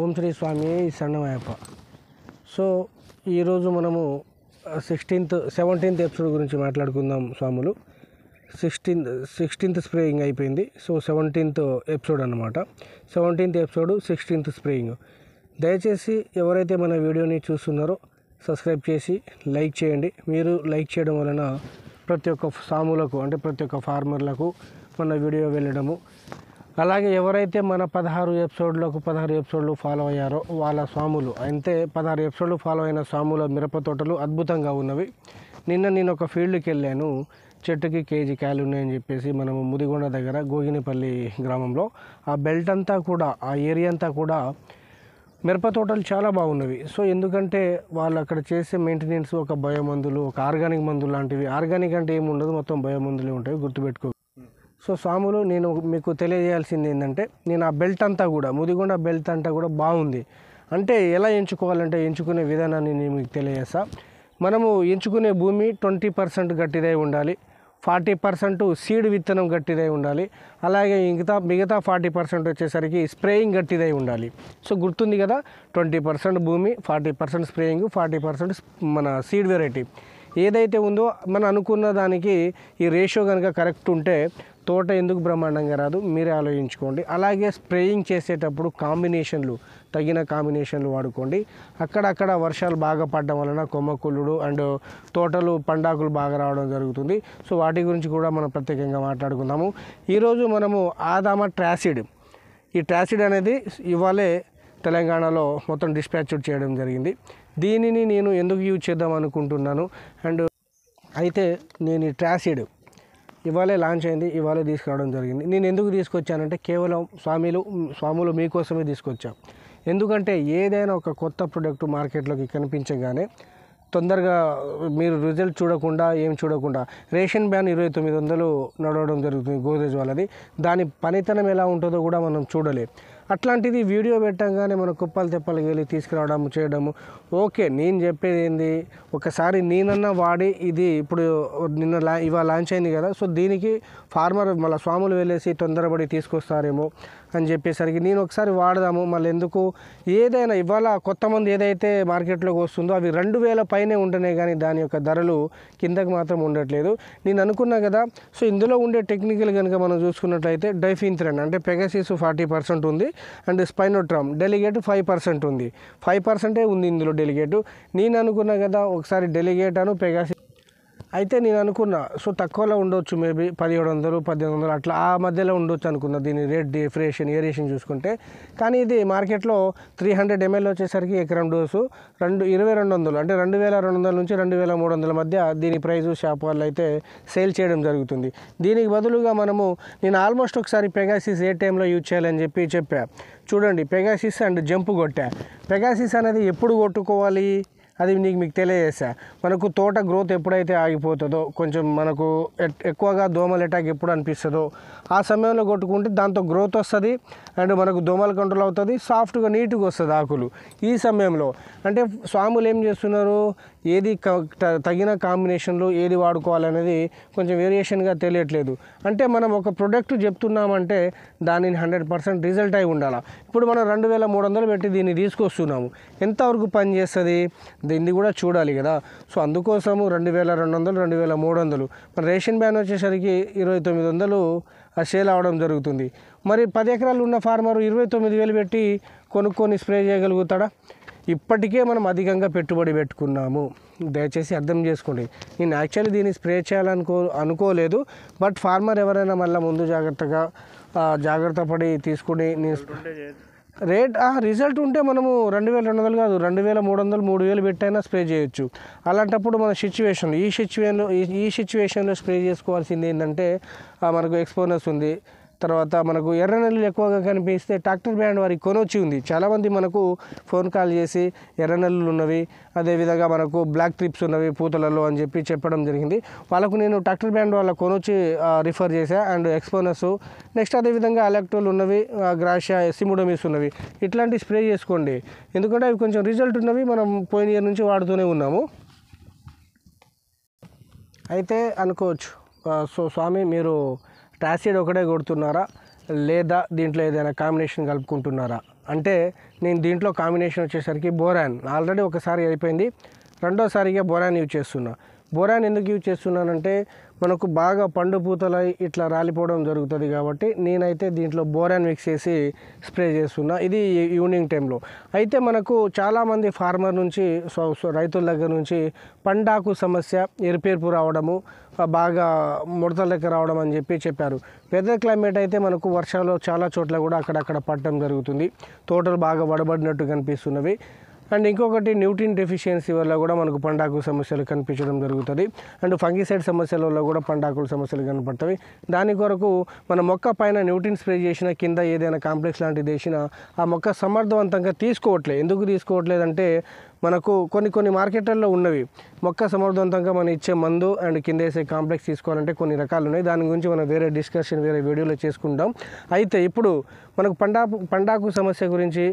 ఓం శ్రీ స్వామి సన్నమయ్యప్ప so ఈరోజు మనము sixteenth seventeenth episode గురించి మాట్లాడుకుందాం స్వాములు సిక్స్టీన్త్ సిక్స్టీన్త్ స్ప్రేయింగ్ అయిపోయింది సో సెవెంటీన్త్ ఎపిసోడ్ అనమాట సెవెంటీన్త్ ఎపిసోడ్ సిక్స్టీన్త్ స్ప్రేయింగ్ దయచేసి ఎవరైతే మన వీడియోని చూస్తున్నారో సబ్స్క్రైబ్ చేసి లైక్ చేయండి మీరు లైక్ చేయడం వలన ప్రతి ఒక్క సాములకు అంటే ప్రతి ఒక్క ఫార్మర్లకు మన వీడియో వెళ్ళడము అలాగే ఎవరైతే మన పదహారు ఎపిసోడ్లకు పదహారు ఎపిసోడ్లు ఫాలో అయ్యారో వాళ్ళ స్వాములు అయితే పదహారు ఎపిసోడ్లు ఫాలో అయిన స్వాముల మిరప తోటలు అద్భుతంగా ఉన్నవి నిన్న నేను ఒక ఫీల్డ్కి వెళ్ళాను చెట్టుకి కేజీ కాయలు ఉన్నాయని చెప్పేసి మనము ముదిగొండ దగ్గర గోగినిపల్లి గ్రామంలో ఆ బెల్ట్ అంతా కూడా ఆ ఏరియా అంతా కూడా మిరప తోటలు చాలా బాగున్నవి సో ఎందుకంటే వాళ్ళు అక్కడ చేసే మెయింటెనెన్స్ ఒక బయోమందులు ఒక ఆర్గానిక్ మందులు లాంటివి ఆర్గానిక్ అంటే ఏముండదు మొత్తం మందులే ఉంటాయి గుర్తుపెట్టుకో సో స్వాములు నేను మీకు తెలియజేయాల్సింది ఏంటంటే నేను ఆ బెల్ట్ అంతా కూడా ముదిగొండ బెల్ట్ అంతా కూడా బాగుంది అంటే ఎలా ఎంచుకోవాలంటే ఎంచుకునే విధానాన్ని నేను మీకు తెలియజేస్తా మనము ఎంచుకునే భూమి ట్వంటీ పర్సెంట్ గట్టిదై ఉండాలి ఫార్టీ పర్సెంట్ సీడ్ విత్తనం గట్టిదై ఉండాలి అలాగే ఇంకా మిగతా ఫార్టీ పర్సెంట్ వచ్చేసరికి స్ప్రేయింగ్ గట్టిదై ఉండాలి సో గుర్తుంది కదా ట్వంటీ పర్సెంట్ భూమి forty percent spraying forty percent మన సీడ్ వెరైటీ ఏదైతే ఉందో మనం అనుకున్న దానికి ఈ రేషియో కనుక కరెక్ట్ ఉంటే తోట ఎందుకు బ్రహ్మాండంగా రాదు మీరే ఆలోచించుకోండి అలాగే స్ప్రేయింగ్ చేసేటప్పుడు కాంబినేషన్లు తగిన కాంబినేషన్లు వాడుకోండి అక్కడక్కడ వర్షాలు బాగా పడడం వలన కొమ్మకుళ్ళుడు అండ్ తోటలు పండాకులు బాగా రావడం జరుగుతుంది సో వాటి గురించి కూడా మనం ప్రత్యేకంగా మాట్లాడుకుందాము ఈరోజు మనము ఆదామ ట్రాసిడ్ ఈ ట్రాసిడ్ అనేది ఇవాళే తెలంగాణలో మొత్తం డిస్పాచ్ చేయడం జరిగింది దీనిని నేను ఎందుకు యూజ్ చేద్దాం అనుకుంటున్నాను అండ్ అయితే నేను ఈ ట్రాసిడ్ ఇవాళే లాంచ్ అయింది ఇవాళే తీసుకురావడం జరిగింది నేను ఎందుకు తీసుకొచ్చానంటే కేవలం స్వామిలు స్వాములు మీకోసమే తీసుకొచ్చాం ఎందుకంటే ఏదైనా ఒక కొత్త ప్రొడక్ట్ మార్కెట్లోకి కనిపించగానే తొందరగా మీరు రిజల్ట్ చూడకుండా ఏం చూడకుండా రేషన్ బ్యాన్ ఇరవై తొమ్మిది వందలు నడవడం జరుగుతుంది గోద్రేజ్ వాళ్ళది దాని పనితనం ఎలా ఉంటుందో కూడా మనం చూడలేదు అట్లాంటిది వీడియో పెట్టంగానే మన కుప్పలు తెప్పలు వెళ్ళి తీసుకురావడం చేయడము ఓకే నేను చెప్పేది ఏంది ఒకసారి నేనన్నా వాడి ఇది ఇప్పుడు నిన్న లా ఇవాళ లాంచ్ అయింది కదా సో దీనికి ఫార్మర్ మళ్ళీ స్వాములు వెళ్ళేసి తొందరపడి తీసుకొస్తారేమో అని చెప్పేసరికి నేను ఒకసారి వాడదాము మళ్ళీ ఎందుకు ఏదైనా ఇవాళ కొత్త మంది ఏదైతే మార్కెట్లోకి వస్తుందో అవి రెండు వేల పైనే ఉంటున్నాయి కానీ దాని యొక్క ధరలు కిందకు మాత్రం ఉండట్లేదు నేను అనుకున్నా కదా సో ఇందులో ఉండే టెక్నికల్ కనుక మనం చూసుకున్నట్లయితే డైఫిన్థ్రెన్ అంటే పెగసిస్ ఫార్టీ పర్సెంట్ ఉంది and spinetoram Delegate five percent ఉంది ఫైవ్ పర్సెంటే ఉంది ఇందులో డెలిగేట్ నేను అనుకున్నా కదా ఒకసారి డెలిగేట్ అను పెగాసిస్ అయితే నేను అనుకున్నా సో తక్కువలో ఉండొచ్చు మేబీ పదిహేడు వందలు పద్దెనిమిది వందలు అట్లా ఆ మధ్యలో ఉండొచ్చు అనుకున్నా దీని రేట్ డిఫరేషన్ ఏరియేషన్ చూసుకుంటే కానీ ఇది మార్కెట్లో త్రీ హండ్రెడ్ ఎంఎల్ వచ్చేసరికి ఎకరం డోసు రెండు ఇరవై రెండు వందలు అంటే రెండు వేల రెండు వందల నుంచి రెండు వేల మూడు వందల మధ్య దీని ప్రైస్ షాప్ వాళ్ళు అయితే సేల్ చేయడం జరుగుతుంది దీనికి బదులుగా మనము నేను ఆల్మోస్ట్ ఒకసారి పెగాసిస్ ఏ టైంలో యూజ్ చేయాలని చెప్పి చెప్పా చూడండి పెగాసిస్ అండ్ జంప్ కొట్టా పెగాసిస్ అనేది ఎప్పుడు కొట్టుకోవాలి అది నీకు మీకు తెలియజేసా మనకు తోట గ్రోత్ ఎప్పుడైతే ఆగిపోతుందో కొంచెం మనకు ఎక్కువగా దోమల అటాక్ ఎప్పుడు అనిపిస్తుందో ఆ సమయంలో కొట్టుకుంటే దాంతో గ్రోత్ వస్తుంది అండ్ మనకు దోమలు కంట్రోల్ అవుతుంది సాఫ్ట్గా నీట్గా వస్తుంది ఆకులు ఈ సమయంలో అంటే స్వాములు ఏం చేస్తున్నారు ఏది తగిన కాంబినేషన్లో ఏది వాడుకోవాలనేది కొంచెం వేరియేషన్గా తెలియట్లేదు అంటే మనం ఒక ప్రొడక్ట్ చెప్తున్నామంటే దానిని హండ్రెడ్ పర్సెంట్ రిజల్ట్ అయి ఉండాలి ఇప్పుడు మనం రెండు వేల మూడు వందలు పెట్టి దీన్ని తీసుకొస్తున్నాము ఎంతవరకు పనిచేస్తుంది దీన్ని కూడా చూడాలి కదా సో అందుకోసము రెండు వేల రెండు వందలు రెండు వేల మూడు వందలు మన రేషన్ బ్యాన్ వచ్చేసరికి ఇరవై తొమ్మిది వందలు సేల్ అవడం జరుగుతుంది మరి పది ఎకరాలు ఉన్న ఫార్మర్ ఇరవై తొమ్మిది వేలు పెట్టి కొనుక్కొని స్ప్రే చేయగలుగుతాడా ఇప్పటికే మనం అధికంగా పెట్టుబడి పెట్టుకున్నాము దయచేసి అర్థం చేసుకోండి నేను యాక్చువల్లీ దీన్ని స్ప్రే చేయాలనుకో అనుకోలేదు బట్ ఫార్మర్ ఎవరైనా మళ్ళీ ముందు జాగ్రత్తగా జాగ్రత్త పడి తీసుకుని నేను రేట్ రిజల్ట్ ఉంటే మనము రెండు వేల రెండు వందలు కాదు రెండు వేల మూడు వందలు మూడు వేలు పెట్టైనా స్ప్రే చేయొచ్చు అలాంటప్పుడు మన సిచ్యువేషన్ ఈ సిచ్యువేషన్లో ఈ సిచ్యువేషన్లో స్ప్రే చేసుకోవాల్సింది ఏంటంటే మనకు ఎక్స్పోనర్స్ ఉంది తర్వాత మనకు ఎర్ర నెలలు ఎక్కువగా కనిపిస్తే ట్రాక్టర్ బ్యాండ్ వారి కొనొచ్చి ఉంది చాలామంది మనకు ఫోన్ కాల్ చేసి ఎర్ర నెలలు ఉన్నవి అదేవిధంగా మనకు బ్లాక్ ట్రిప్స్ ఉన్నవి పూతలలో అని చెప్పి చెప్పడం జరిగింది వాళ్ళకు నేను ట్రాక్టర్ బ్యాండ్ వాళ్ళ కొనొచ్చి రిఫర్ చేశాను అండ్ ఎక్స్పోనర్సు నెక్స్ట్ అదేవిధంగా అలెక్టోల్ ఉన్నవి గ్రాషియా సిముడమిస్ ఉన్నవి ఇట్లాంటివి స్ప్రే చేసుకోండి ఎందుకంటే అవి కొంచెం రిజల్ట్ ఉన్నవి మనం పోయిన ఇయర్ నుంచి వాడుతూనే ఉన్నాము అయితే అనుకోవచ్చు సో స్వామి మీరు యాసిడ్ ఒకటే కొడుతున్నారా లేదా దీంట్లో ఏదైనా కాంబినేషన్ కలుపుకుంటున్నారా అంటే నేను దీంట్లో కాంబినేషన్ వచ్చేసరికి బోరాన్ ఆల్రెడీ ఒకసారి అయిపోయింది రెండోసారిగా బోరాన్ యూజ్ చేస్తున్నా బోరాన్ ఎందుకు యూజ్ చేస్తున్నానంటే మనకు బాగా పండు పూతలు ఇట్లా రాలిపోవడం జరుగుతుంది కాబట్టి నేనైతే దీంట్లో బోరాన్ మిక్స్ చేసి స్ప్రే చేస్తున్నా ఇది ఈవినింగ్ టైంలో అయితే మనకు చాలామంది ఫార్మర్ నుంచి రైతుల దగ్గర నుంచి పండాకు సమస్య ఎరుపేర్పు రావడము బాగా దగ్గర రావడం అని చెప్పి చెప్పారు వెదర్ క్లైమేట్ అయితే మనకు వర్షాలు చాలా చోట్ల కూడా అక్కడక్కడ పడటం జరుగుతుంది తోటలు బాగా వడబడినట్టు కనిపిస్తున్నవి అండ్ ఇంకొకటి న్యూట్రిన్ డెఫిషియన్సీ వల్ల కూడా మనకు పండాకు సమస్యలు కనిపించడం జరుగుతుంది అండ్ ఫంగిసైడ్ సమస్యల వల్ల కూడా పండాకుల సమస్యలు కనపడతాయి దాని కొరకు మన మొక్క పైన న్యూట్రిన్ స్ప్రే చేసిన కింద ఏదైనా కాంప్లెక్స్ లాంటిది వేసినా ఆ మొక్క సమర్థవంతంగా తీసుకోవట్లేదు ఎందుకు తీసుకోవట్లేదంటే మనకు కొన్ని కొన్ని మార్కెట్లలో ఉన్నవి మొక్క సమర్థవంతంగా మనం ఇచ్చే మందు అండ్ కింద వేసే కాంప్లెక్స్ తీసుకోవాలంటే కొన్ని రకాలు ఉన్నాయి దాని గురించి మనం వేరే డిస్కషన్ వేరే వీడియోలో చేసుకుంటాం అయితే ఇప్పుడు మనకు పండా పండాకు సమస్య గురించి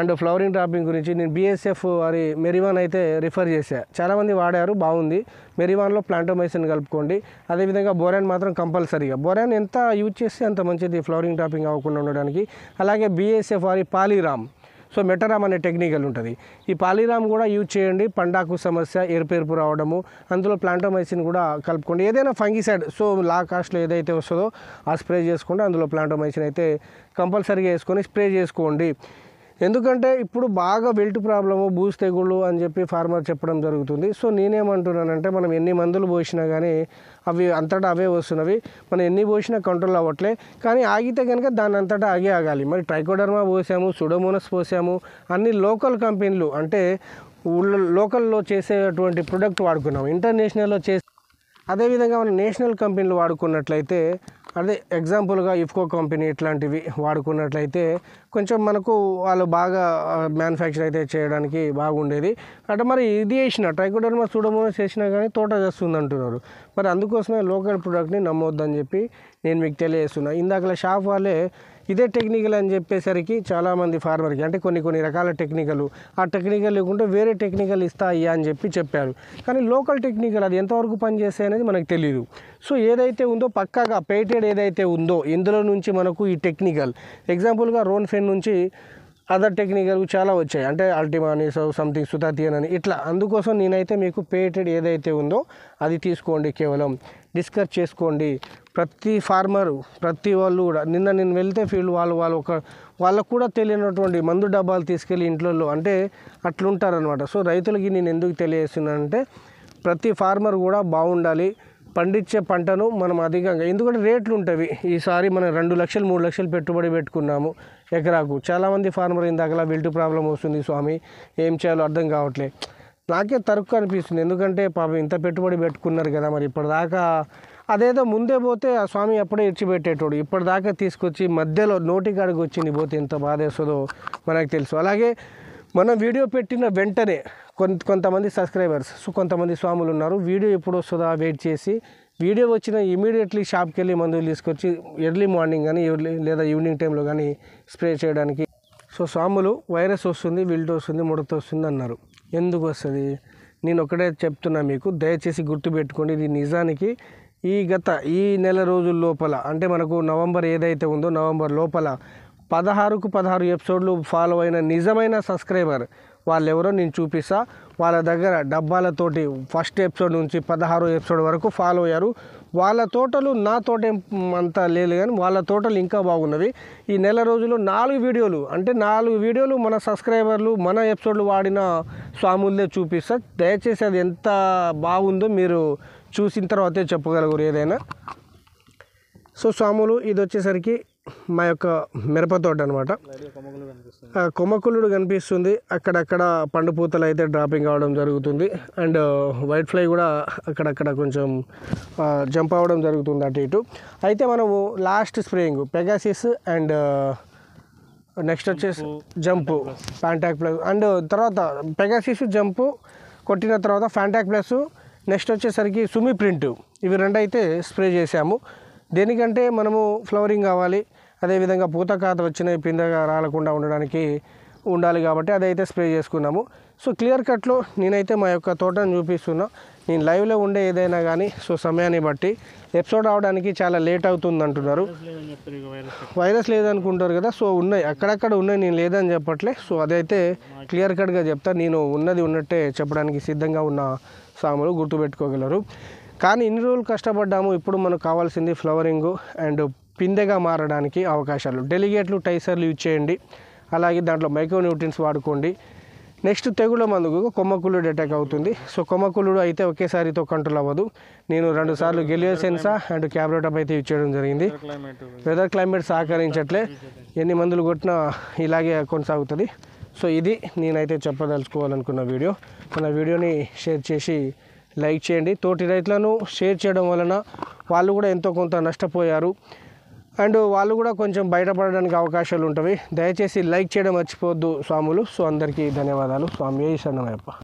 అండ్ ఫ్లవరింగ్ డ్రాపింగ్ గురించి నేను బీఎస్ఎఫ్ వారి మెరివాన్ అయితే రిఫర్ చేశా చాలామంది వాడారు బాగుంది మెరివాన్లో ప్లాంటోమైసిన్ కలుపుకోండి అదేవిధంగా బోరాన్ మాత్రం కంపల్సరీగా బోరాన్ ఎంత యూజ్ చేస్తే అంత మంచిది ఫ్లవరింగ్ డ్రాపింగ్ అవ్వకుండా ఉండడానికి అలాగే బీఎస్ఎఫ్ వారి పాలీరామ్ సో మెటరామ్ అనే టెక్నికల్ ఉంటుంది ఈ పాలీరామ్ కూడా యూజ్ చేయండి పండాకు సమస్య ఎరుపు ఎరుపు రావడము అందులో ప్లాంటోమైసిన్ కూడా కలుపుకోండి ఏదైనా ఫంగిసైడ్ సో లా కాస్ట్లో ఏదైతే వస్తుందో ఆ స్ప్రే చేసుకోండి అందులో ప్లాంటోమైసిన్ అయితే కంపల్సరీగా వేసుకొని స్ప్రే చేసుకోండి ఎందుకంటే ఇప్పుడు బాగా వెల్ట్ ప్రాబ్లము బూజు తెగుళ్ళు అని చెప్పి ఫార్మర్ చెప్పడం జరుగుతుంది సో నేనేమంటున్నానంటే మనం ఎన్ని మందులు పోసినా కానీ అవి అంతటా అవే వస్తున్నవి మనం ఎన్ని పోసినా కంట్రోల్ అవ్వట్లే కానీ ఆగితే కనుక దాని అంతటా ఆగే ఆగాలి మరి ట్రైకోడర్మా పోసాము సుడోమోనస్ పోసాము అన్ని లోకల్ కంపెనీలు అంటే ఊళ్ళో లోకల్లో చేసేటువంటి ప్రొడక్ట్ వాడుకున్నాము ఇంటర్నేషనల్లో చేసి అదేవిధంగా మనం నేషనల్ కంపెనీలు వాడుకున్నట్లయితే అదే ఎగ్జాంపుల్గా ఇఫ్కో కంపెనీ ఇట్లాంటివి వాడుకున్నట్లయితే కొంచెం మనకు వాళ్ళు బాగా మ్యానుఫ్యాక్చర్ అయితే చేయడానికి బాగుండేది అంటే మరి ఇది వేసిన ట్రైకోడర్మా సూడోమోనస్ వేసినా కానీ తోట చేస్తుంది అంటున్నారు మరి అందుకోసమే లోకల్ ప్రోడక్ట్ని నమ్మొద్దని చెప్పి నేను మీకు తెలియజేస్తున్నా ఇందాక షాప్ వాళ్ళే ఇదే టెక్నికల్ అని చెప్పేసరికి చాలామంది ఫార్మర్కి అంటే కొన్ని కొన్ని రకాల టెక్నికలు ఆ టెక్నికల్ లేకుంటే వేరే టెక్నికల్ ఇస్తా అయ్యా అని చెప్పి చెప్పారు కానీ లోకల్ టెక్నికల్ అది ఎంతవరకు పనిచేస్తాయి అనేది మనకు తెలియదు సో ఏదైతే ఉందో పక్కాగా పేటెడ్ ఏదైతే ఉందో ఇందులో నుంచి మనకు ఈ టెక్నికల్ ఎగ్జాంపుల్గా రోన్ ఫెన్ కంపెనీ నుంచి అదర్ టెక్నికల్ చాలా వచ్చాయి అంటే అల్టిమాని సో సంథింగ్ సుతాతియన్ అని ఇట్లా అందుకోసం నేనైతే మీకు పేటెడ్ ఏదైతే ఉందో అది తీసుకోండి కేవలం డిస్కస్ చేసుకోండి ప్రతి ఫార్మరు ప్రతి వాళ్ళు కూడా నిన్న నేను వెళ్తే ఫీల్డ్ వాళ్ళు వాళ్ళు ఒక వాళ్ళకు కూడా తెలియనటువంటి మందు డబ్బాలు తీసుకెళ్ళి ఇంట్లో అంటే అట్లుంటారనమాట సో రైతులకి నేను ఎందుకు తెలియజేస్తున్నానంటే ప్రతి ఫార్మర్ కూడా బాగుండాలి పండించే పంటను మనం అధికంగా ఎందుకంటే రేట్లు ఉంటవి ఈసారి మనం రెండు లక్షలు మూడు లక్షలు పెట్టుబడి పెట్టుకున్నాము ఎకరాకు చాలామంది ఫార్మర్ ఇందాకలా వెల్టు ప్రాబ్లం వస్తుంది స్వామి ఏం చేయాలో అర్థం కావట్లే నాకే తరుక్కు అనిపిస్తుంది ఎందుకంటే పాపం ఇంత పెట్టుబడి పెట్టుకున్నారు కదా మరి ఇప్పటిదాకా అదేదో ముందే పోతే ఆ స్వామి అప్పుడే ఇచ్చిపెట్టేటోడు ఇప్పటిదాకా తీసుకొచ్చి మధ్యలో నోటికాడికి వచ్చింది పోతే ఎంత బాధేస్తుందో మనకు తెలుసు అలాగే మనం వీడియో పెట్టిన వెంటనే కొంత కొంతమంది సబ్స్క్రైబర్స్ సో కొంతమంది స్వాములు ఉన్నారు వీడియో ఎప్పుడు వస్తుందా వెయిట్ చేసి వీడియో వచ్చిన ఇమీడియట్లీ షాప్కి వెళ్ళి మందులు తీసుకొచ్చి ఎర్లీ మార్నింగ్ కానీ లేదా ఈవినింగ్ టైంలో కానీ స్ప్రే చేయడానికి సో స్వాములు వైరస్ వస్తుంది విల్ట్ వస్తుంది ముడత వస్తుంది అన్నారు ఎందుకు వస్తుంది నేను ఒకటే చెప్తున్నా మీకు దయచేసి గుర్తుపెట్టుకోండి ఇది నిజానికి ఈ గత ఈ నెల రోజుల లోపల అంటే మనకు నవంబర్ ఏదైతే ఉందో నవంబర్ లోపల పదహారుకు పదహారు ఎపిసోడ్లు ఫాలో అయిన నిజమైన సబ్స్క్రైబర్ వాళ్ళు ఎవరో నేను చూపిస్తా వాళ్ళ దగ్గర డబ్బాలతోటి ఫస్ట్ ఎపిసోడ్ నుంచి పదహారు ఎపిసోడ్ వరకు ఫాలో అయ్యారు వాళ్ళ తోటలు నా తోట అంతా లేదు కానీ వాళ్ళ తోటలు ఇంకా బాగున్నవి ఈ నెల రోజులు నాలుగు వీడియోలు అంటే నాలుగు వీడియోలు మన సబ్స్క్రైబర్లు మన ఎపిసోడ్లు వాడిన స్వాముల్దే చూపిస్తా దయచేసి అది ఎంత బాగుందో మీరు చూసిన తర్వాతే చెప్పగలగురు ఏదైనా సో స్వాములు ఇది వచ్చేసరికి మా యొక్క మిరప తోట అనమాట కొమ్మకులుడు కనిపిస్తుంది అక్కడక్కడ పండు పూతలు అయితే డ్రాపింగ్ అవడం జరుగుతుంది అండ్ వైట్ ఫ్లై కూడా అక్కడక్కడ కొంచెం జంప్ అవడం జరుగుతుంది అటు ఇటు అయితే మనము last spraying Pegasus and next వచ్చేసి జంపు ఫ్యాంటాక్ ప్లస్ అండ్ తర్వాత పెగాసిస్ జంపు కొట్టిన తర్వాత ఫ్యాంటాక్ ప్లస్ నెక్స్ట్ వచ్చేసరికి సుమి ప్రింట్ ఇవి రెండు అయితే స్ప్రే చేసాము దేనికంటే మనము ఫ్లవరింగ్ కావాలి అదేవిధంగా పూత కాత వచ్చిన పిందగా రాలకుండా ఉండడానికి ఉండాలి కాబట్టి అదైతే స్ప్రే చేసుకున్నాము సో క్లియర్ కట్లో నేనైతే మా యొక్క తోటను చూపిస్తున్నా నేను లైవ్లో ఉండే ఏదైనా కానీ సో సమయాన్ని బట్టి ఎపిసోడ్ అవడానికి చాలా లేట్ అవుతుంది అంటున్నారు వైరస్ లేదనుకుంటారు కదా సో ఉన్నాయి అక్కడక్కడ ఉన్నాయి నేను లేదని చెప్పట్లే సో అదైతే క్లియర్ కట్గా చెప్తా నేను ఉన్నది ఉన్నట్టే చెప్పడానికి సిద్ధంగా ఉన్న సాములు గుర్తుపెట్టుకోగలరు కానీ ఇన్ని రోజులు కష్టపడ్డాము ఇప్పుడు మనకు కావాల్సింది ఫ్లవరింగు అండ్ పిందెగా మారడానికి అవకాశాలు డెలిగేట్లు టైసర్లు యూజ్ చేయండి అలాగే దాంట్లో మైక్రో న్యూట్రిన్స్ వాడుకోండి నెక్స్ట్ తెగుళ్ళ మందుకు కొమ్మకుళ్ళుడు అటాక్ అవుతుంది సో కొమ్మకుళ్ళుడు అయితే ఒకేసారితో కంట్రోల్ అవ్వదు నేను రెండు సార్లు గెలియోసెన్సా అండ్ క్యాబ్రోటప్ అయితే యూజ్ చేయడం జరిగింది వెదర్ క్లైమేట్ సహకరించట్లే ఎన్ని మందులు కొట్టినా ఇలాగే కొనసాగుతుంది సో ఇది నేనైతే చెప్పదలుచుకోవాలనుకున్న వీడియో మన వీడియోని షేర్ చేసి లైక్ చేయండి తోటి రైతులను షేర్ చేయడం వలన వాళ్ళు కూడా ఎంతో కొంత నష్టపోయారు అండ్ వాళ్ళు కూడా కొంచెం బయటపడడానికి అవకాశాలు ఉంటవి దయచేసి లైక్ చేయడం మర్చిపోవద్దు స్వాములు సో అందరికీ ధన్యవాదాలు స్వామి ఏ సన్నమయ్యప్ప